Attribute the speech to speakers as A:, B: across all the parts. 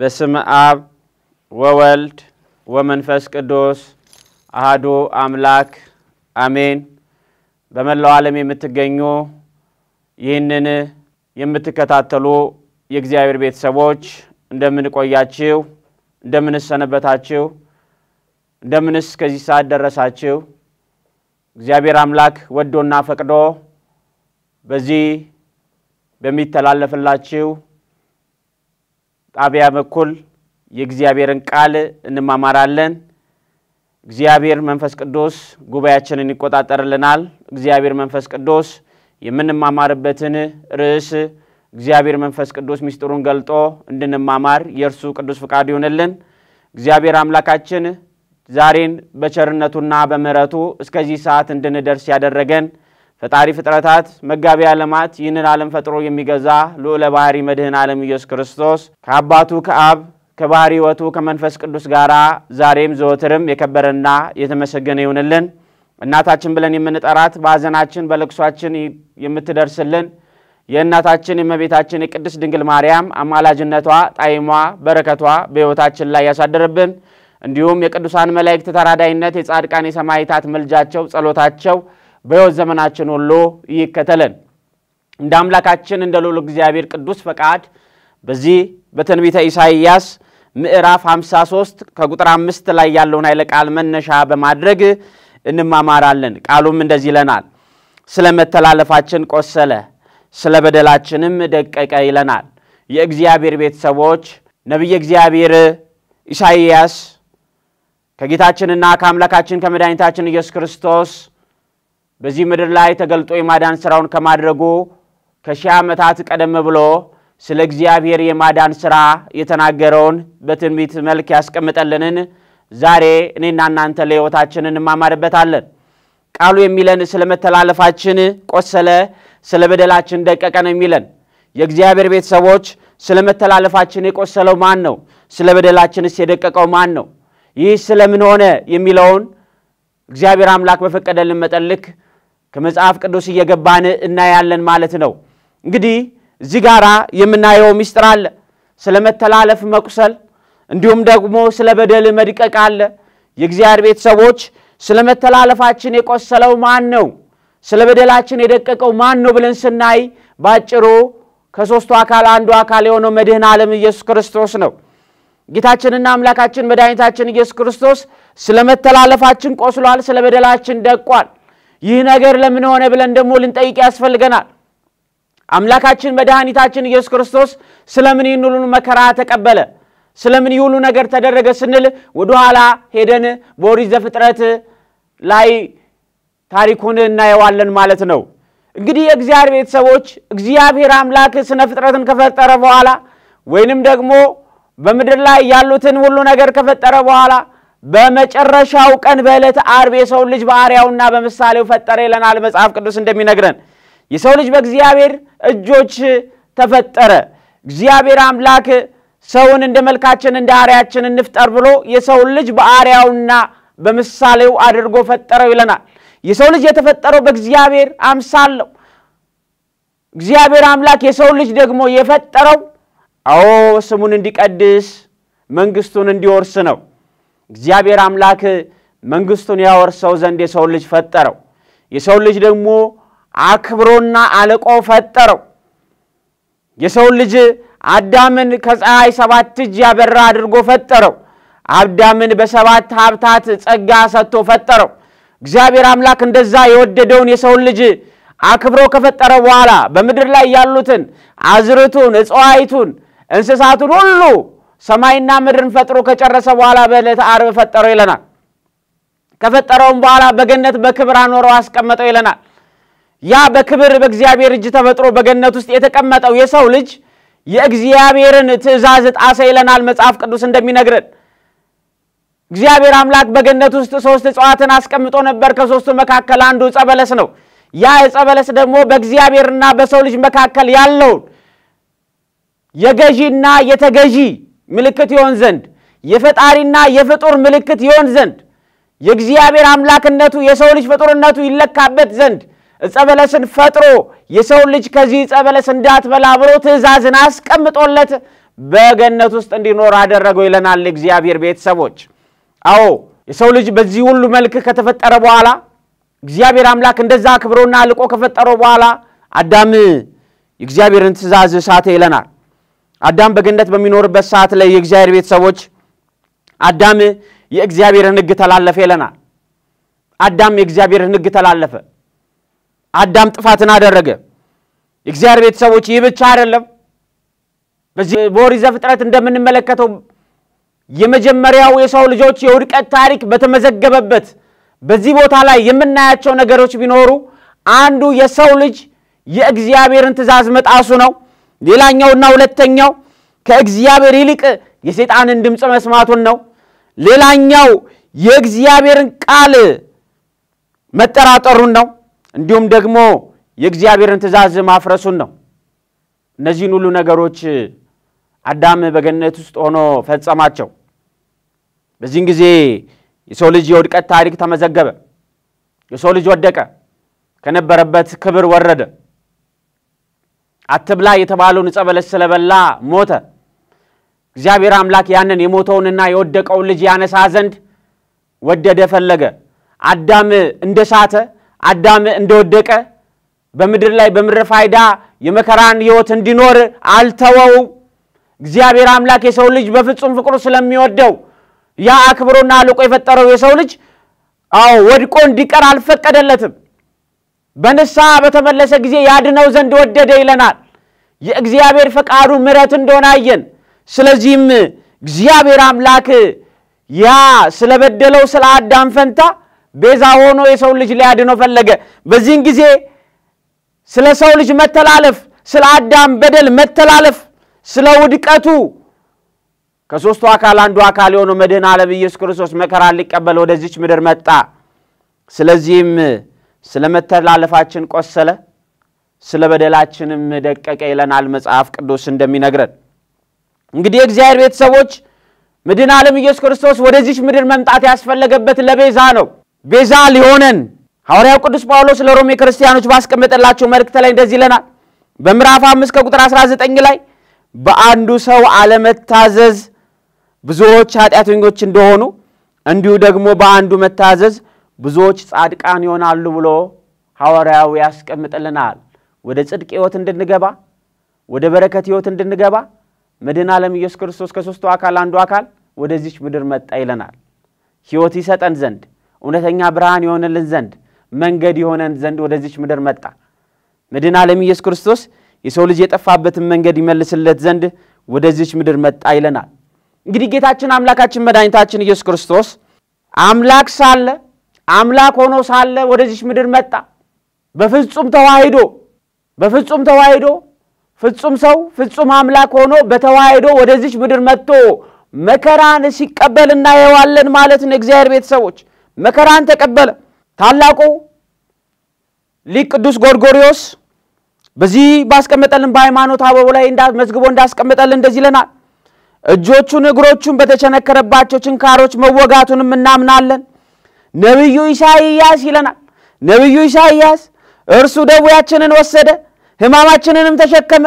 A: በስም አብ ወወልድ ወመንፈስ ቅዱስ አህዱ አምላክ አሜን። በመላው ዓለም የምትገኙ ይህንን የምትከታተሉ የእግዚአብሔር ቤተሰቦች እንደምንቆያችው እንደምንሰነበታችው እንደምንስ ከዚህ ሰዓት ደረሳችው እግዚአብሔር አምላክ ወዶና ፈቅዶ በዚህ በሚተላለፍላችው ጣቢያ በኩል የእግዚአብሔርን ቃል እንማማራለን። እግዚአብሔር መንፈስ ቅዱስ ጉባኤያችንን ይቆጣጠርልናል። እግዚአብሔር መንፈስ ቅዱስ የምንማማርበትን ርዕስ እግዚአብሔር መንፈስ ቅዱስ ምስጢሩን ገልጦ እንድንማማር የእርሱ ቅዱስ ፍቃድ ይሆንልን። እግዚአብሔር አምላካችን ዛሬን በቸርነቱና በምረቱ እስከዚህ ሰዓት እንድንደርስ ያደረገን ፈጣሪ ፍጥረታት መጋቢ ዓለማት ይህንን ዓለም ፈጥሮ የሚገዛ ልዑለ ባሕሪ መድህን ዓለም ኢየሱስ ክርስቶስ ከአባቱ ከአብ ከባህሪ ህይወቱ ከመንፈስ ቅዱስ ጋር ዛሬም ዘወትርም የከበረና የተመሰገነ ይሁንልን። እናታችን ብለን የምንጠራት በሐዘናችን በለቅሷችን የምትደርስልን የእናታችን የእመቤታችን የቅድስት ድንግል ማርያም አማላጅነቷ፣ ጣዕሟ፣ በረከቷ በሕይወታችን ላይ ያሳደርብን። እንዲሁም የቅዱሳን መላእክት ተራዳይነት፣ የጻድቃን የሰማዕታት ምልጃቸው፣ ጸሎታቸው በሕይወት ዘመናችን ሁሉ ይከተለን። እንደ አምላካችን እንደ ልዑል እግዚአብሔር ቅዱስ ፈቃድ በዚህ በትንቢተ ኢሳይያስ ምዕራፍ 53 ከቁጥር አምስት ላይ ያለውን ኃይለ ቃል መነሻ በማድረግ እንማማራለን። ቃሉም እንደዚህ ይለናል፣ ስለ መተላለፋችን ቆሰለ፣ ስለ በደላችንም ደቀቀ ይለናል። የእግዚአብሔር ቤተሰቦች ነቢየ እግዚአብሔር ኢሳይያስ ከጌታችንና ከአምላካችን ከመድኃኒታችን ኢየሱስ ክርስቶስ በዚህ ምድር ላይ ተገልጦ የማዳን ሥራውን ከማድረጉ ከሺህ ዓመታት ቀደም ብሎ ስለ እግዚአብሔር የማዳን ሥራ የተናገረውን በትንቢት መልክ ያስቀምጠልንን ዛሬ እኔና እናንተ ለሕይወታችን እንማማርበታለን። ቃሉ የሚለን ስለ መተላለፋችን ቆሰለ፣ ስለ በደላችን ደቀቀ ነው የሚለን። የእግዚአብሔር ቤተሰቦች ስለ መተላለፋችን የቆሰለው ማን ነው? ስለ በደላችንስ የደቀቀው ማን ነው? ይህ ስለምን ሆነ የሚለውን እግዚአብሔር አምላክ በፈቀደልን መጠልክ ከመጽሐፍ ቅዱስ እየገባን እናያለን ማለት ነው። እንግዲህ እዚህ የምናየው ምስጥር አለ። ስለ መተላለፍ መቁሰል፣ እንዲሁም ደግሞ ስለ በደል መድቀቅ አለ። የእግዚአብሔር ቤተሰቦች ስለ መተላለፋችን የቆሰለው ማን ነው? ስለ በደላችን የደቀቀው ማን ነው ብለን ስናይ ባጭሩ ከሦስቱ አካል አንዱ አካል የሆነው መድህን ዓለም ኢየሱስ ክርስቶስ ነው። ጌታችንና አምላካችን መድኃኒታችን ኢየሱስ ክርስቶስ ስለ መተላለፋችን ቆስሏል፣ ስለ በደላችን ደቋል። ይህ ነገር ለምን ሆነ ብለን ደግሞ ልንጠይቅ ያስፈልገናል። አምላካችን መድኃኒታችን ኢየሱስ ክርስቶስ ስለምን ይህን መከራ ተቀበለ? ስለምን ይህ ነገር ተደረገ ስንል ወደኋላ ሄደን በኦሪት ዘፍጥረት ላይ ታሪኩን እናየዋለን ማለት ነው። እንግዲህ የእግዚአብሔር ቤተሰቦች እግዚአብሔር አምላክ ስነ ፍጥረትን ከፈጠረ በኋላ ወይንም ደግሞ በምድር ላይ ያሉትን ሁሉ ነገር ከፈጠረ በኋላ በመጨረሻው ቀን በዕለት ዓርብ የሰውን ልጅ በአርአያውና በምሳሌው ፈጠረ ይለናል መጽሐፍ ቅዱስ እንደሚነግረን። የሰው ልጅ በእግዚአብሔር እጆች ተፈጠረ። እግዚአብሔር አምላክ ሰውን እንደ መልካችን እንደ አርያችን እንፍጠር ብሎ የሰውን ልጅ በአርያውና በምሳሌው አድርጎ ፈጠረው ይለናል። የሰው ልጅ የተፈጠረው በእግዚአብሔር አምሳል ነው። እግዚአብሔር አምላክ የሰው ልጅ ደግሞ የፈጠረው አዎ ስሙን እንዲቀድስ መንግስቱን እንዲወርስ ነው። እግዚአብሔር አምላክ መንግስቱን ያወርሰው ዘንድ የሰው ልጅ ፈጠረው። የሰው ልጅ ደግሞ አክብሮና አልቆ ፈጠረው። የሰው ልጅ አዳምን ከፀሐይ ሰባት እጅ ያበራ አድርጎ ፈጠረው። አዳምን በሰባት ሀብታት ጸጋ ሰጥቶ ፈጠረው። እግዚአብሔር አምላክ እንደዛ የወደደውን የሰውን ልጅ አክብሮ ከፈጠረ በኋላ በምድር ላይ ያሉትን አዝርቱን፣ እጽዋይቱን፣ እንስሳቱን ሁሉ ሰማይና ምድርን ፈጥሮ ከጨረሰ በኋላ በዕለተ ዓርብ ፈጠረው ይለናል። ከፈጠረውም በኋላ በገነት በክብር አኖረው አስቀመጠው ይለናል። ያ በክብር በእግዚአብሔር እጅ ተፈጥሮ በገነት ውስጥ የተቀመጠው የሰው ልጅ የእግዚአብሔርን ትእዛዝ ጣሰ ይለናል መጽሐፍ ቅዱስ እንደሚነግረን። እግዚአብሔር አምላክ በገነት ውስጥ ሶስት እጽዋትን አስቀምጦ ነበር። ከሶስቱ መካከል አንዱ ጸበለስ ነው። ያ የጸበለስ ደግሞ በእግዚአብሔርና በሰው ልጅ መካከል ያለውን የገዢና የተገዢ ምልክት ይሆን ዘንድ የፈጣሪና የፍጡር ምልክት ይሆን ዘንድ የእግዚአብሔር አምላክነቱ የሰው ልጅ ፍጡርነቱ ይለካበት ዘንድ እጸ በለስን ፈጥሮ የሰው ልጅ ከዚህ እጸ በለስ እንዳትበላ ብሎ ትእዛዝን አስቀምጦለት በገነት ውስጥ እንዲኖር አደረገው ይለናል እግዚአብሔር። ቤተሰቦች አዎ የሰው ልጅ በዚህ ሁሉ መልክ ከተፈጠረ በኋላ እግዚአብሔር አምላክ እንደዛ አክብሮና አልቆ ከፈጠረው በኋላ አዳም የእግዚአብሔርን ትእዛዝ ሳተ ይለናል። አዳም በገነት በሚኖርበት ሰዓት ላይ የእግዚአብሔር ቤተሰቦች አዳም የእግዚአብሔርን ሕግ ተላለፈ ይለናል። አዳም የእግዚአብሔርን ሕግ ተላለፈ። አዳም ጥፋትን አደረገ። የእግዚአብሔር ቤተሰቦች ይህ ብቻ አይደለም። በዚህ በኦሪት ዘፍጥረት እንደምንመለከተው የመጀመሪያው የሰው ልጆች የውድቀት ታሪክ በተመዘገበበት በዚህ ቦታ ላይ የምናያቸው ነገሮች ቢኖሩ አንዱ የሰው ልጅ የእግዚአብሔርን ትእዛዝ መጣሱ ነው። ሌላኛውና ሁለተኛው ከእግዚአብሔር ይልቅ የሰይጣንን ድምፅ መስማቱን ነው። ሌላኛው የእግዚአብሔርን ቃል መጠራጠሩን ነው። እንዲሁም ደግሞ የእግዚአብሔርን ትእዛዝ ማፍረሱን ነው። እነዚህን ሁሉ ነገሮች አዳም በገነት ውስጥ ሆኖ ፈጸማቸው። በዚህን ጊዜ የሰው ልጅ የውድቀት ታሪክ ተመዘገበ። የሰው ልጅ ወደቀ፣ ከነበረበት ክብር ወረደ። አትብላ የተባለውን ጸበለስ ስለበላ ሞተ። እግዚአብሔር አምላክ ያንን የሞተውንና የወደቀውን ልጅ ያነሳ ዘንድ ወደደ፣ ፈለገ። አዳም እንደሳተ አዳም እንደወደቀ በምድር ላይ በምድር ፋይዳ የመከራን ህይወት እንዲኖር አልተወው። እግዚአብሔር አምላክ የሰው ልጅ በፍጹም ፍቅሩ ስለሚወደው ያ አክብሮና አልቆ የፈጠረው የሰው ልጅ አዎ ወድቆ እንዲቀር አልፈቀደለትም። በንስሐ በተመለሰ ጊዜ ያድነው ዘንድ ወደደ ይለናል። የእግዚአብሔር ፈቃዱ ምሕረት እንደሆነ አየን። ስለዚህም እግዚአብሔር አምላክ ያ ስለበደለው ስለ አዳም ፈንታ ቤዛ ሆኖ የሰው ልጅ ሊያድነው ፈለገ። በዚህን ጊዜ ስለ ሰው ልጅ መተላለፍ፣ ስለ አዳም በደል መተላለፍ፣ ስለ ውድቀቱ ከሦስቱ አካል አንዱ አካል የሆነው መድህን ዓለም ኢየሱስ ክርስቶስ መከራ ሊቀበል ወደዚች ምድር መጣ። ስለዚህም ስለ መተላለፋችን ቆሰለ፣ ስለ በደላችንም ደቀቀ ይለናል መጽሐፍ ቅዱስ እንደሚነግረን። እንግዲህ የእግዚአብሔር ቤተሰቦች መድህን ዓለም ኢየሱስ ክርስቶስ ወደዚች ምድር መምጣት ያስፈለገበት ለቤዛ ነው። ቤዛ ሊሆነን ሐዋርያው ቅዱስ ጳውሎስ ለሮሜ ክርስቲያኖች ባስቀመጠላቸው መልእክት ላይ እንደዚህ ይለናል። በምዕራፍ 5 ከቁጥር 19 ላይ በአንዱ ሰው አለመታዘዝ ብዙዎች ኃጢአተኞች እንደሆኑ እንዲሁ ደግሞ በአንዱ መታዘዝ ብዙዎች ጻድቃን ይሆናሉ ብሎ ሐዋርያው ያስቀምጥልናል። ወደ ጽድቅ ሕይወት እንድንገባ ወደ በረከት ሕይወት እንድንገባ መድኃኔ ዓለም ኢየሱስ ክርስቶስ ከሦስቱ አካል አንዱ አካል ወደዚች ምድር መጣ ይለናል ሕይወት ይሰጠን ዘንድ እውነተኛ ብርሃን የሆነልን ዘንድ መንገድ የሆነን ዘንድ ወደዚች ምድር መጣ። መድኃኔ ዓለም ኢየሱስ ክርስቶስ የሰው ልጅ የጠፋበትን መንገድ ይመልስለት ዘንድ ወደዚች ምድር መጣ ይለናል። እንግዲህ ጌታችን አምላካችን መድኃኒታችን ኢየሱስ ክርስቶስ አምላክ ሳለ አምላክ ሆኖ ሳለ ወደዚች ምድር መጣ። በፍጹም ተዋሂዶ በፍጹም ተዋሂዶ ፍጹም ሰው ፍጹም አምላክ ሆኖ በተዋሂዶ ወደዚች ምድር መጥቶ መከራን ሲቀበል እናየዋለን ማለት ነው። እግዚአብሔር ቤተሰቦች መከራን ተቀበለ። ታላቁ ሊቅ ቅዱስ ጎርጎሪዎስ በዚህ ባስቀመጠልን በሃይማኖት አበቡ ላይ መዝግቦ እንዳስቀመጠልን እንደዚህ ይለናል። እጆቹን እግሮቹን በተቸነከረባቸው ችንካሮች መወጋቱንም እናምናለን። ነቢዩ ኢሳይያስ ይለናል። ነቢዩ ኢሳይያስ እርሱ ደዌያችንን ወሰደ፣ ሕማማችንንም ተሸከመ፣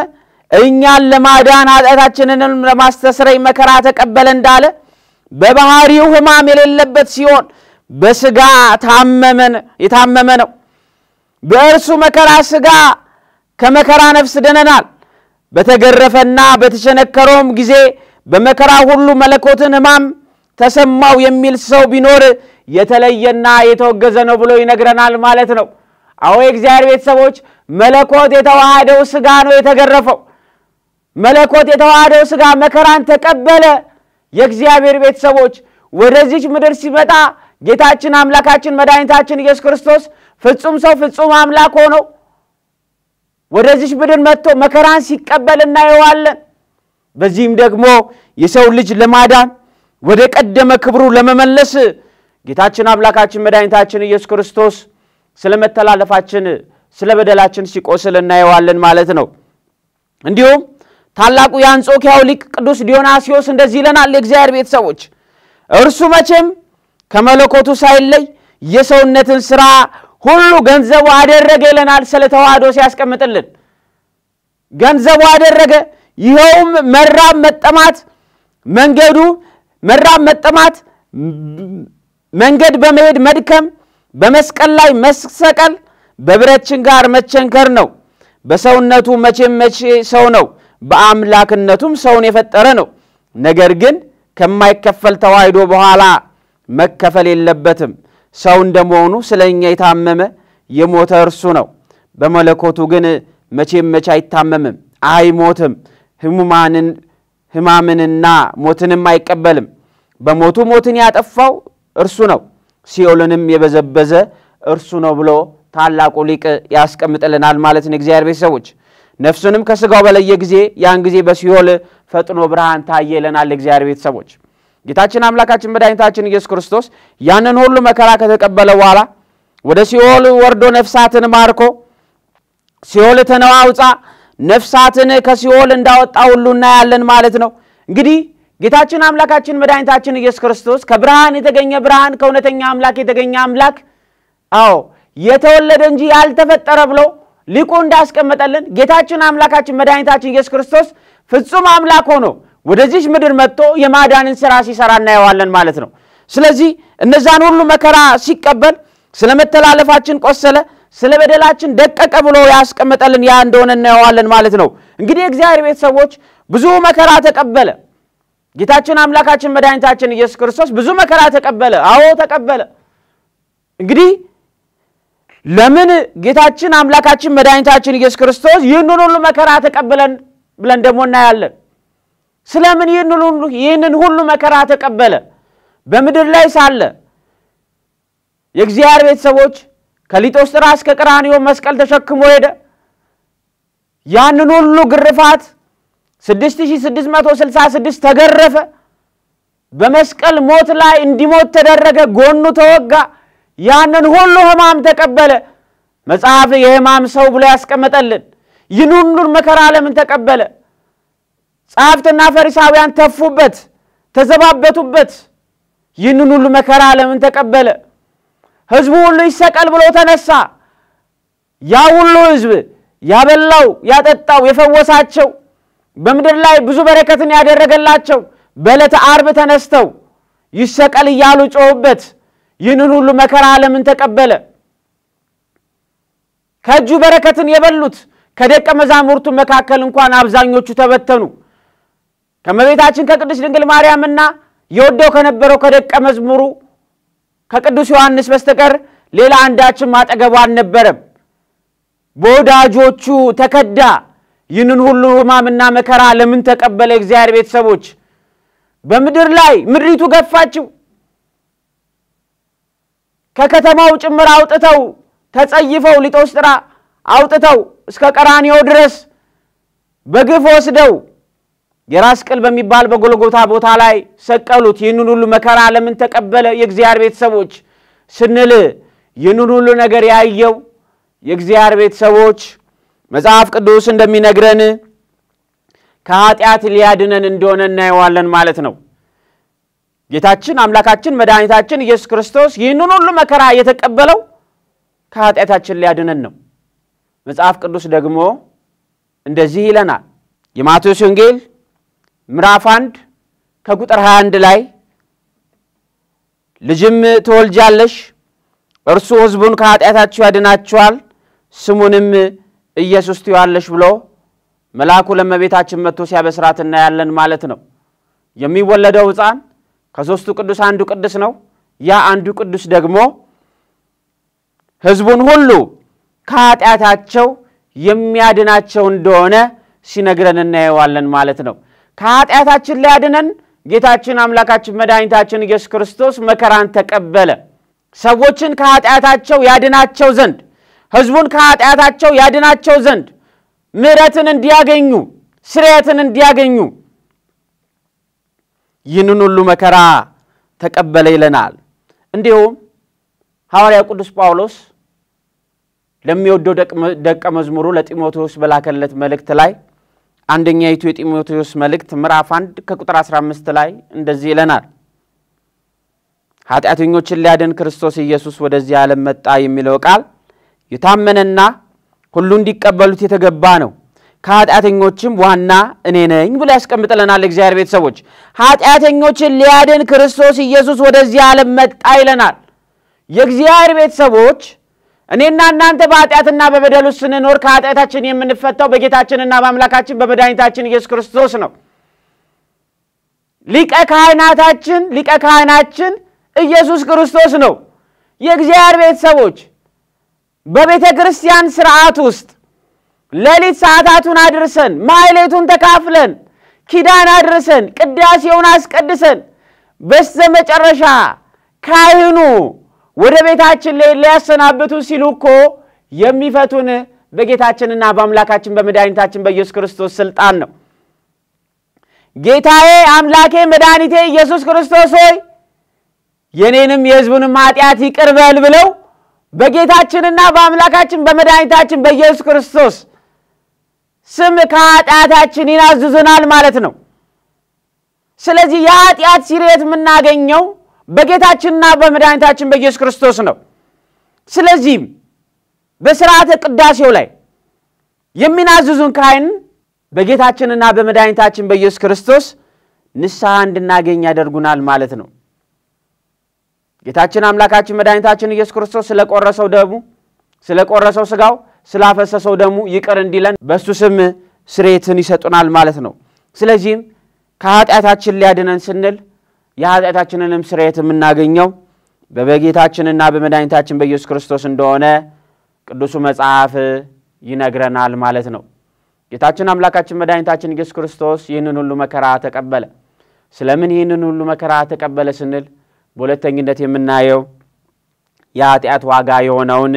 A: እኛን ለማዳን ኃጢአታችንንም ለማስተስረይ መከራ ተቀበለ እንዳለ በባህሪው ሕማም የሌለበት ሲሆን በስጋ ታመመን የታመመ ነው። በእርሱ መከራ ስጋ ከመከራ ነፍስ ደነናል በተገረፈና በተሸነከረውም ጊዜ በመከራ ሁሉ መለኮትን ህማም ተሰማው የሚል ሰው ቢኖር የተለየና የተወገዘ ነው ብሎ ይነግረናል ማለት ነው። አዎ የእግዚአብሔር ቤተሰቦች መለኮት የተዋሃደው ስጋ ነው የተገረፈው። መለኮት የተዋሃደው ስጋ መከራን ተቀበለ። የእግዚአብሔር ቤተሰቦች ወደዚች ምድር ሲመጣ ጌታችን አምላካችን መድኃኒታችን ኢየሱስ ክርስቶስ ፍጹም ሰው ፍጹም አምላክ ሆኖ ወደዚች ብድን መጥቶ መከራን ሲቀበል እናየዋለን። በዚህም ደግሞ የሰው ልጅ ለማዳን ወደ ቀደመ ክብሩ ለመመለስ ጌታችን አምላካችን መድኃኒታችን ኢየሱስ ክርስቶስ ስለ መተላለፋችን ስለ በደላችን ሲቆስል እናየዋለን ማለት ነው። እንዲሁም ታላቁ የአንጾኪያው ሊቅ ቅዱስ ዲዮናስዮስ እንደዚህ ይለናል። የእግዚአብሔር ቤተሰቦች እርሱ መቼም ከመለኮቱ ሳይለይ የሰውነትን ስራ ሁሉ ገንዘቡ አደረገ ይለናል። ስለ ተዋህዶ ሲያስቀምጥልን ገንዘቡ አደረገ። ይኸውም መራብ መጠማት መንገዱ መራብ መጠማት፣ መንገድ በመሄድ መድከም፣ በመስቀል ላይ መሰቀል፣ በብረችን ጋር መቸንከር ነው። በሰውነቱ መቼም መቼ ሰው ነው፣ በአምላክነቱም ሰውን የፈጠረ ነው። ነገር ግን ከማይከፈል ተዋህዶ በኋላ መከፈል የለበትም። ሰው እንደመሆኑ ስለ እኛ የታመመ የሞተ እርሱ ነው። በመለኮቱ ግን መቼም መቼ አይታመምም፣ አይሞትም። ህሙማንን ህማምንና ሞትንም አይቀበልም። በሞቱ ሞትን ያጠፋው እርሱ ነው፣ ሲኦልንም የበዘበዘ እርሱ ነው ብሎ ታላቁ ሊቅ ያስቀምጥልናል ማለት ነው። እግዚአብሔር ቤተሰቦች ነፍሱንም ከስጋው በለየ ጊዜ ያን ጊዜ በሲኦል ፈጥኖ ብርሃን ታየለናል። እግዚአብሔር ቤተሰቦች ጌታችን አምላካችን መድኃኒታችን ኢየሱስ ክርስቶስ ያንን ሁሉ መከራ ከተቀበለ በኋላ ወደ ሲኦል ወርዶ ነፍሳትን ማርኮ ሲኦል ተነዋውፃ ነፍሳትን ከሲኦል እንዳወጣ ሁሉ እናያለን ማለት ነው። እንግዲህ ጌታችን አምላካችን መድኃኒታችን ኢየሱስ ክርስቶስ ከብርሃን የተገኘ ብርሃን፣ ከእውነተኛ አምላክ የተገኘ አምላክ፣ አዎ የተወለደ እንጂ ያልተፈጠረ ብሎ ሊቁ እንዳስቀመጠልን ጌታችን አምላካችን መድኃኒታችን ኢየሱስ ክርስቶስ ፍጹም አምላክ ሆኖ ወደዚች ምድር መጥቶ የማዳንን ስራ ሲሰራ እናየዋለን ማለት ነው። ስለዚህ እነዛን ሁሉ መከራ ሲቀበል ስለ መተላለፋችን ቆሰለ፣ ስለ በደላችን ደቀቀ ብሎ ያስቀመጠልን ያ እንደሆነ እናየዋለን ማለት ነው። እንግዲህ የእግዚአብሔር ቤተሰቦች ብዙ መከራ ተቀበለ። ጌታችን አምላካችን መድኃኒታችን ኢየሱስ ክርስቶስ ብዙ መከራ ተቀበለ። አዎ ተቀበለ። እንግዲህ ለምን ጌታችን አምላካችን መድኃኒታችን ኢየሱስ ክርስቶስ ይህንን ሁሉ መከራ ተቀበለን ብለን ደግሞ እናያለን። ስለምን ይህንን ሁሉ መከራ ተቀበለ? በምድር ላይ ሳለ የእግዚአብሔር ቤተሰቦች ከሊጦስጥራ እስከ ቀራንዮ መስቀል ተሸክሞ ሄደ። ያንን ሁሉ ግርፋት 6666 ተገረፈ። በመስቀል ሞት ላይ እንዲሞት ተደረገ። ጎኑ ተወጋ። ያንን ሁሉ ሕማም ተቀበለ። መጽሐፍ የሕማም ሰው ብሎ ያስቀመጠልን ይህን ሁሉን መከራ ለምን ተቀበለ? ጸሐፍትና ፈሪሳውያን ተፉበት፣ ተዘባበቱበት። ይህንን ሁሉ መከራ ለምን ተቀበለ? ህዝቡ ሁሉ ይሰቀል ብሎ ተነሳ። ያ ሁሉ ህዝብ ያበላው፣ ያጠጣው፣ የፈወሳቸው በምድር ላይ ብዙ በረከትን ያደረገላቸው በዕለተ አርብ ተነስተው ይሰቀል እያሉ ጮሁበት። ይህንን ሁሉ መከራ ለምን ተቀበለ? ከእጁ በረከትን የበሉት ከደቀ መዛሙርቱ መካከል እንኳን አብዛኞቹ ተበተኑ። ከመቤታችን ከቅዱስ ድንግል ማርያምና የወደው ከነበረው ከደቀ መዝሙሩ ከቅዱስ ዮሐንስ በስተቀር ሌላ አንዳችም አጠገቡ አልነበረም። በወዳጆቹ ተከዳ። ይህንን ሁሉ ህማምና መከራ ለምን ተቀበለ? እግዚአብሔር ቤተሰቦች በምድር ላይ ምድሪቱ ገፋችው። ከከተማው ጭምር አውጥተው ተጸይፈው ሊጦስጥራ አውጥተው እስከ ቀራንዮ ድረስ በግፍ ወስደው የራስ ቅል በሚባል በጎልጎታ ቦታ ላይ ሰቀሉት። ይህንን ሁሉ መከራ ለምን ተቀበለ? የእግዚአብሔር ቤተሰቦች ስንል ይህንን ሁሉ ነገር ያየው የእግዚአብሔር ቤተሰቦች መጽሐፍ ቅዱስ እንደሚነግረን ከኃጢአት ሊያድነን እንደሆነ እናየዋለን ማለት ነው። ጌታችን አምላካችን መድኃኒታችን ኢየሱስ ክርስቶስ ይህንን ሁሉ መከራ የተቀበለው ከኃጢአታችን ሊያድነን ነው። መጽሐፍ ቅዱስ ደግሞ እንደዚህ ይለናል የማቴዎስ ወንጌል ምዕራፍ አንድ ከቁጥር 21 ላይ ልጅም ትወልጃለሽ፣ እርሱ ህዝቡን ከኃጢአታቸው ያድናቸዋል፣ ስሙንም ኢየሱስ ትዋለሽ ብሎ መልአኩ ለእመቤታችን መጥቶ ሲያበስራት እናያለን ማለት ነው። የሚወለደው ህፃን ከሦስቱ ቅዱስ አንዱ ቅዱስ ነው። ያ አንዱ ቅዱስ ደግሞ ህዝቡን ሁሉ ከኃጢአታቸው የሚያድናቸው እንደሆነ ሲነግረን እናየዋለን ማለት ነው። ከኃጢአታችን ሊያድነን ጌታችን አምላካችን መድኃኒታችን ኢየሱስ ክርስቶስ መከራን ተቀበለ። ሰዎችን ከኃጢአታቸው ያድናቸው ዘንድ ህዝቡን ከኃጢአታቸው ያድናቸው ዘንድ ምረትን እንዲያገኙ ስርየትን እንዲያገኙ ይህንን ሁሉ መከራ ተቀበለ ይለናል። እንዲሁም ሐዋርያ ቅዱስ ጳውሎስ ለሚወደው ደቀ መዝሙሩ ለጢሞቴዎስ በላከለት መልእክት ላይ አንደኛይቱ የጢሞቴዎስ መልእክት ምዕራፍ 1 ከቁጥር 15 ላይ እንደዚህ ይለናል። ኃጢአተኞችን ሊያድን ክርስቶስ ኢየሱስ ወደዚህ ዓለም መጣ የሚለው ቃል የታመነና ሁሉ እንዲቀበሉት የተገባ ነው። ከኃጢአተኞችም ዋና እኔ ነኝ ብሎ ያስቀምጥለናል እግዚአብሔር ቤተሰቦች ኃጢአተኞችን ሊያድን ክርስቶስ ኢየሱስ ወደዚህ ዓለም መጣ ይለናል። የእግዚአብሔር ቤተሰቦች እኔና እናንተ በኃጢአትና በበደል ውስጥ ስንኖር ከኃጢአታችን የምንፈታው በጌታችንና በአምላካችን በመድኃኒታችን ኢየሱስ ክርስቶስ ነው። ሊቀ ካህናታችን ሊቀ ካህናችን ኢየሱስ ክርስቶስ ነው። የእግዚአብሔር ቤተሰቦች በቤተ ክርስቲያን ስርዓት ውስጥ ሌሊት ሰዓታቱን አድርሰን ማይሌቱን ተካፍለን ኪዳን አድርሰን ቅዳሴውን አስቀድሰን በስተ መጨረሻ ካህኑ ወደ ቤታችን ሊያሰናብቱ ሲሉ እኮ የሚፈቱን በጌታችንና በአምላካችን በመድኃኒታችን በኢየሱስ ክርስቶስ ስልጣን ነው። ጌታዬ አምላኬ መድኃኒቴ ኢየሱስ ክርስቶስ ሆይ የእኔንም የሕዝቡንም ኃጢአት ይቅርበል ብለው በጌታችንና በአምላካችን በመድኃኒታችን በኢየሱስ ክርስቶስ ስም ከኃጢአታችን ይናዝዙናል ማለት ነው። ስለዚህ የኃጢአት ሲሬት የምናገኘው በጌታችንና በመድኃኒታችን በኢየሱስ ክርስቶስ ነው። ስለዚህም በስርዓተ ቅዳሴው ላይ የሚናዝዙን ካህን በጌታችንና በመድኃኒታችን በኢየሱስ ክርስቶስ ንስሐ እንድናገኝ ያደርጉናል ማለት ነው። ጌታችን አምላካችን መድኃኒታችን ኢየሱስ ክርስቶስ ስለቆረሰው ደሙ፣ ስለቆረሰው ስጋው፣ ስላፈሰሰው ደሙ ይቅር እንዲለን በእሱ ስም ስሬትን ይሰጡናል ማለት ነው። ስለዚህም ከኃጢአታችን ሊያድነን ስንል የኃጢአታችንንም ስርየት የምናገኘው በበጌታችንና በመድኃኒታችን በኢየሱስ ክርስቶስ እንደሆነ ቅዱሱ መጽሐፍ ይነግረናል ማለት ነው። ጌታችን አምላካችን መድኃኒታችን ኢየሱስ ክርስቶስ ይህንን ሁሉ መከራ ተቀበለ። ስለምን ይህንን ሁሉ መከራ ተቀበለ ስንል በሁለተኝነት የምናየው የኃጢአት ዋጋ የሆነውን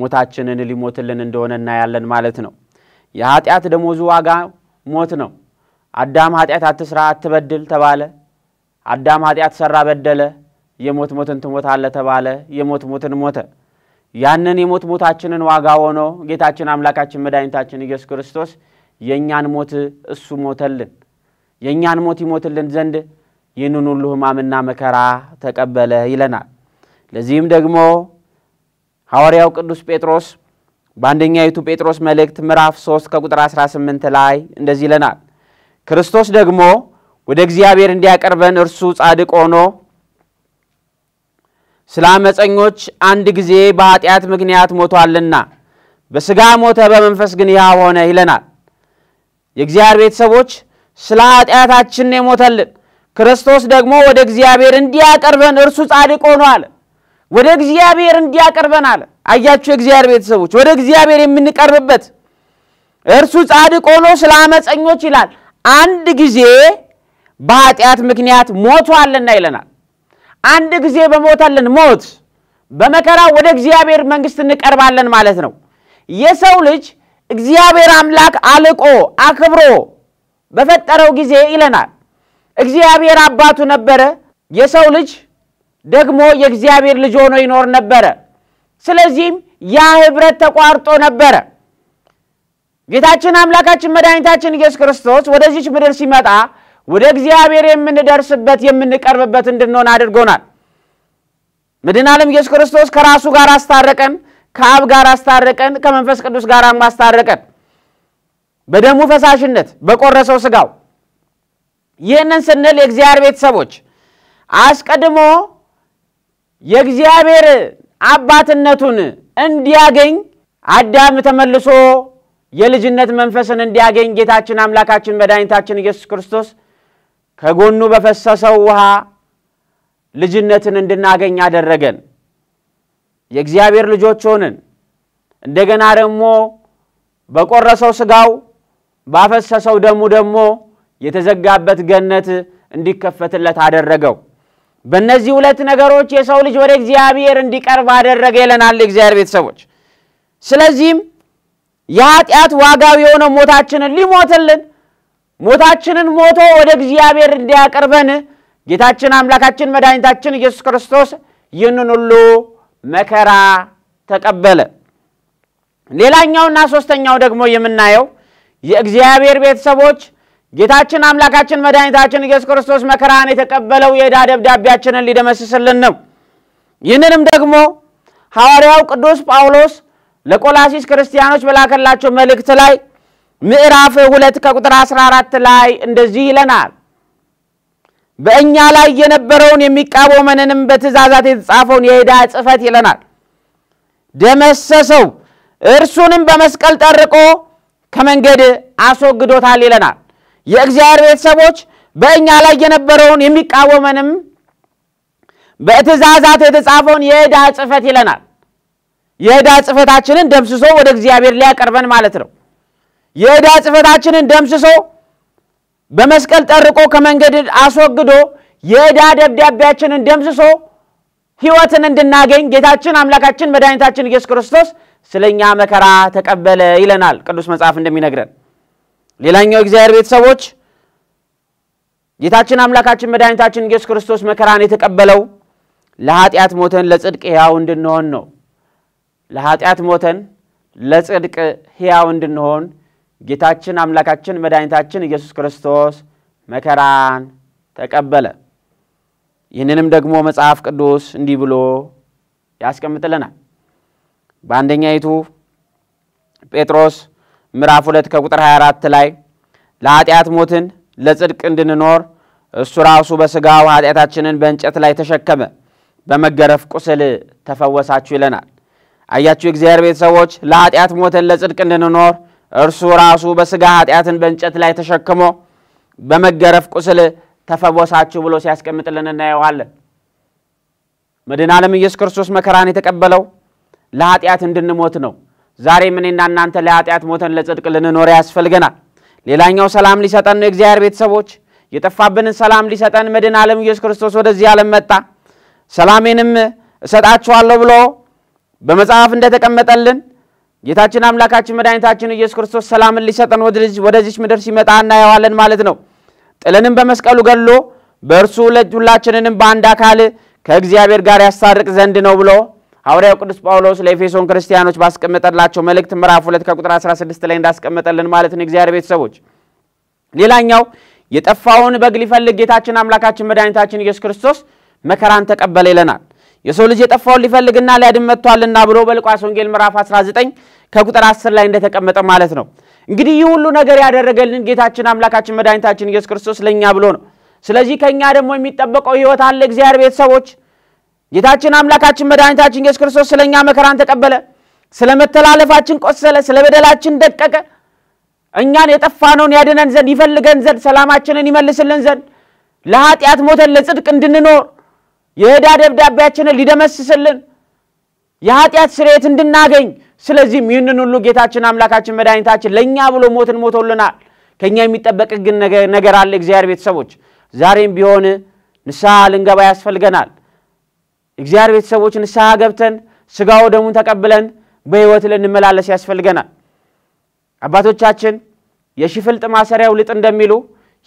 A: ሞታችንን ሊሞትልን እንደሆነ እናያለን ማለት ነው። የኃጢአት ደሞዙ ዋጋ ሞት ነው። አዳም ኃጢአት አትስራ፣ አትበድል ተባለ። አዳም ኃጢአት ሠራ በደለ። የሞት ሞትን አለ ተባለ። የሞት ሞትን ሞተ። ያንን የሞት ሞታችንን ዋጋ ሆኖ ጌታችን አምላካችን መድኃኒታችን ኢየሱስ ክርስቶስ የእኛን ሞት እሱ ሞተልን። የእኛን ሞት ይሞትልን ዘንድ ይህንን ሁሉ ሕማምና መከራ ተቀበለ ይለናል። ለዚህም ደግሞ ሐዋርያው ቅዱስ ጴጥሮስ በአንደኛይቱ ጴጥሮስ መልእክት ምዕራፍ 3 ከቁጥር 18 ላይ እንደዚህ ይለናል። ክርስቶስ ደግሞ ወደ እግዚአብሔር እንዲያቀርበን እርሱ ጻድቅ ሆኖ ስለ አመፀኞች አንድ ጊዜ በኃጢአት ምክንያት ሞቷልና በሥጋ ሞተ፣ በመንፈስ ግን ያ ሆነ ይለናል። የእግዚአብሔር ቤተሰቦች ስለ ኃጢአታችን የሞተልን ክርስቶስ ደግሞ ወደ እግዚአብሔር እንዲያቀርበን እርሱ ጻድቅ ሆኖ አለ። ወደ እግዚአብሔር እንዲያቀርበን አለ። አያችሁ፣ የእግዚአብሔር ቤተሰቦች ወደ እግዚአብሔር የምንቀርብበት እርሱ ጻድቅ ሆኖ ስለ አመፀኞች ይላል አንድ ጊዜ በኃጢአት ምክንያት ሞቷልና ይለናል። አንድ ጊዜ በሞተልን ሞት በመከራ ወደ እግዚአብሔር መንግስት እንቀርባለን ማለት ነው። የሰው ልጅ እግዚአብሔር አምላክ አልቆ አክብሮ በፈጠረው ጊዜ ይለናል እግዚአብሔር አባቱ ነበረ፣ የሰው ልጅ ደግሞ የእግዚአብሔር ልጅ ሆኖ ይኖር ነበረ። ስለዚህም ያ ኅብረት ተቋርጦ ነበረ። ጌታችን አምላካችን መድኃኒታችን ኢየሱስ ክርስቶስ ወደዚች ምድር ሲመጣ ወደ እግዚአብሔር የምንደርስበት የምንቀርብበት እንድንሆን አድርጎናል። ምድን ዓለም ኢየሱስ ክርስቶስ ከራሱ ጋር አስታረቀን፣ ከአብ ጋር አስታረቀን፣ ከመንፈስ ቅዱስ ጋር አስታረቀን በደሙ ፈሳሽነት በቆረሰው ስጋው ይህንን ስንል የእግዚአብሔር ቤተሰቦች አስቀድሞ የእግዚአብሔር አባትነቱን እንዲያገኝ አዳም ተመልሶ የልጅነት መንፈስን እንዲያገኝ ጌታችን አምላካችን መድኃኒታችን ኢየሱስ ክርስቶስ ከጎኑ በፈሰሰው ውሃ ልጅነትን እንድናገኝ አደረገን። የእግዚአብሔር ልጆች ሆንን። እንደገና ደግሞ በቆረሰው ሥጋው ባፈሰሰው ደሙ ደግሞ የተዘጋበት ገነት እንዲከፈትለት አደረገው። በእነዚህ ሁለት ነገሮች የሰው ልጅ ወደ እግዚአብሔር እንዲቀርብ አደረገ ይለናል የእግዚአብሔር ቤተሰቦች። ስለዚህም የኃጢአት ዋጋው የሆነ ሞታችንን ሊሞትልን ሞታችንን ሞቶ ወደ እግዚአብሔር እንዲያቀርበን ጌታችን አምላካችን መድኃኒታችን ኢየሱስ ክርስቶስ ይህንን ሁሉ መከራ ተቀበለ። ሌላኛውና ሦስተኛው ደግሞ የምናየው የእግዚአብሔር ቤተሰቦች ጌታችን አምላካችን መድኃኒታችን ኢየሱስ ክርስቶስ መከራን የተቀበለው የዕዳ ደብዳቤያችንን ሊደመስስልን ነው። ይህንንም ደግሞ ሐዋርያው ቅዱስ ጳውሎስ ለቆላሲስ ክርስቲያኖች በላከላቸው መልእክት ላይ ምዕራፍ ሁለት ከቁጥር 14 ላይ እንደዚህ ይለናል። በእኛ ላይ የነበረውን የሚቃወመንንም በትእዛዛት የተጻፈውን የሄዳ ጽፈት ይለናል ደመሰሰው፣ እርሱንም በመስቀል ጠርቆ ከመንገድ አስወግዶታል ይለናል። የእግዚአብሔር ቤተሰቦች በእኛ ላይ የነበረውን የሚቃወመንም በትእዛዛት የተጻፈውን የዕዳ ጽፈት ይለናል። የዕዳ ጽፈታችንን ደምስሶ ወደ እግዚአብሔር ሊያቀርበን ማለት ነው። የዕዳ ጽፈታችንን ደምስሶ በመስቀል ጠርቆ ከመንገድ አስወግዶ የዕዳ ደብዳቤያችንን ደምስሶ ሕይወትን እንድናገኝ ጌታችን አምላካችን መድኃኒታችን ኢየሱስ ክርስቶስ ስለ እኛ መከራ ተቀበለ ይለናል ቅዱስ መጽሐፍ እንደሚነግረን። ሌላኛው እግዚአብሔር ቤተሰቦች ጌታችን አምላካችን መድኃኒታችን ኢየሱስ ክርስቶስ መከራን የተቀበለው ለኃጢአት ሞተን ለጽድቅ ሕያው እንድንሆን ነው። ለኃጢአት ሞተን ለጽድቅ ሕያው እንድንሆን ጌታችን አምላካችን መድኃኒታችን ኢየሱስ ክርስቶስ መከራን ተቀበለ። ይህንንም ደግሞ መጽሐፍ ቅዱስ እንዲህ ብሎ ያስቀምጥልናል። በአንደኛይቱ ጴጥሮስ ምዕራፍ ሁለት ከቁጥር 24 ላይ ለኃጢአት ሞትን ለጽድቅ እንድንኖር እሱ ራሱ በሥጋው ኃጢአታችንን በእንጨት ላይ ተሸከመ፣ በመገረፍ ቁስል ተፈወሳችሁ ይለናል። አያችሁ፣ የእግዚአብሔር ቤተሰቦች ለኃጢአት ሞትን ለጽድቅ እንድንኖር እርሱ ራሱ በሥጋ ኃጢአትን በእንጨት ላይ ተሸክሞ በመገረፍ ቁስል ተፈወሳችሁ ብሎ ሲያስቀምጥልን እናየዋለን። መድኃኔ ዓለም ኢየሱስ ክርስቶስ መከራን የተቀበለው ለኃጢአት እንድንሞት ነው። ዛሬ እኔና እናንተ ለኃጢአት ሞተን ለጽድቅ ልንኖር ያስፈልገናል። ሌላኛው ሰላም ሊሰጠን ነው። የእግዚአብሔር ቤተሰቦች የጠፋብንን ሰላም ሊሰጠን መድኃኔ ዓለም ኢየሱስ ክርስቶስ ወደዚህ ዓለም መጣ። ሰላሜንም እሰጣችኋለሁ ብሎ በመጽሐፍ እንደተቀመጠልን ጌታችን አምላካችን መድኃኒታችን ኢየሱስ ክርስቶስ ሰላምን ሊሰጠን ወደዚች ምድር ሲመጣ እናየዋለን ማለት ነው። ጥልንም በመስቀሉ ገሎ በእርሱ ሁላችንንም በአንድ አካል ከእግዚአብሔር ጋር ያስታርቅ ዘንድ ነው ብሎ ሐዋርያው ቅዱስ ጳውሎስ ለኤፌሶን ክርስቲያኖች ባስቀመጠላቸው መልእክት ምዕራፍ 2 ከቁጥር 16 ላይ እንዳስቀመጠልን ማለት ነው። እግዚአብሔር ቤተሰቦች፣ ሌላኛው የጠፋውን በግ ሊፈልግ ጌታችን አምላካችን መድኃኒታችን ኢየሱስ ክርስቶስ መከራን ተቀበለ ይለናል። የሰው ልጅ የጠፋውን ሊፈልግና ሊያድን መጥቷልና ብሎ በሉቃስ ወንጌል ምዕራፍ 19 ከቁጥር አስር ላይ እንደተቀመጠ ማለት ነው። እንግዲህ ይህ ሁሉ ነገር ያደረገልን ጌታችን አምላካችን መድኃኒታችን ኢየሱስ ክርስቶስ ለእኛ ብሎ ነው። ስለዚህ ከእኛ ደግሞ የሚጠበቀው ህይወት አለ። እግዚአብሔር ቤተሰቦች፣ ጌታችን አምላካችን መድኃኒታችን ኢየሱስ ክርስቶስ ስለ እኛ መከራን ተቀበለ፣ ስለ መተላለፋችን ቆሰለ፣ ስለ በደላችን ደቀቀ። እኛን የጠፋነውን ያድነን ዘንድ ይፈልገን ዘንድ ሰላማችንን ይመልስልን ዘንድ ለኃጢአት ሞተን ለጽድቅ እንድንኖር የዕዳ ደብዳቤያችንን ሊደመስስልን የኃጢአት ስርየት እንድናገኝ ስለዚህም ይህንን ሁሉ ጌታችን አምላካችን መድኃኒታችን ለእኛ ብሎ ሞትን ሞቶልናል። ከእኛ የሚጠበቅ ግን ነገር አለ። እግዚአብሔር ቤተሰቦች ዛሬም ቢሆን ንስሐ ልንገባ ያስፈልገናል። እግዚአብሔር ቤተሰቦች ንስሐ ገብተን ስጋው ደሙን ተቀብለን በሕይወት ልንመላለስ ያስፈልገናል። አባቶቻችን የሽፍልጥ ማሰሪያው ልጥ እንደሚሉ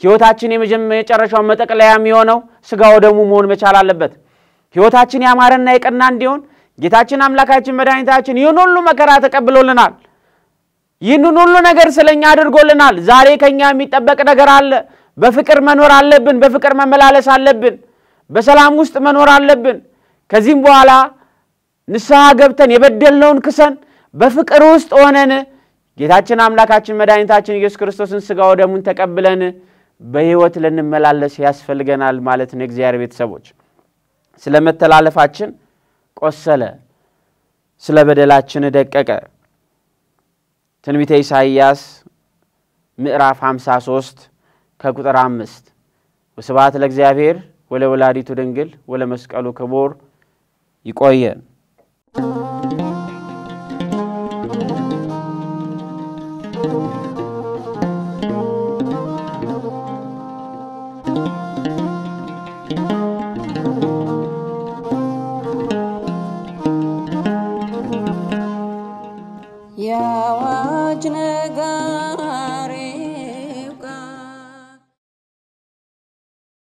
A: ሕይወታችን የመጨረሻውን መጠቅለያ የሚሆነው ስጋው ደሙ መሆን መቻል አለበት። ሕይወታችን ያማረና የቀና እንዲሆን ጌታችን አምላካችን መድኃኒታችን ይህን ሁሉ መከራ ተቀብሎልናል። ይህንን ሁሉ ነገር ስለኛ አድርጎልናል። ዛሬ ከኛ የሚጠበቅ ነገር አለ። በፍቅር መኖር አለብን። በፍቅር መመላለስ አለብን። በሰላም ውስጥ መኖር አለብን። ከዚህም በኋላ ንስሐ ገብተን የበደልነውን ክሰን በፍቅር ውስጥ ሆነን ጌታችን አምላካችን መድኃኒታችን ኢየሱስ ክርስቶስን ስጋ ወደሙን ተቀብለን በሕይወት ልንመላለስ ያስፈልገናል ማለት ነው። እግዚአብሔር ቤተሰቦች ስለ መተላለፋችን ቆሰለ፣ ስለ በደላችን ደቀቀ። ትንቢተ ኢሳይያስ ምዕራፍ 53 ከቁጥር አምስት ወስብሐት ለእግዚአብሔር ወለወላዲቱ ድንግል ወለመስቀሉ ክቡር። ይቆየን።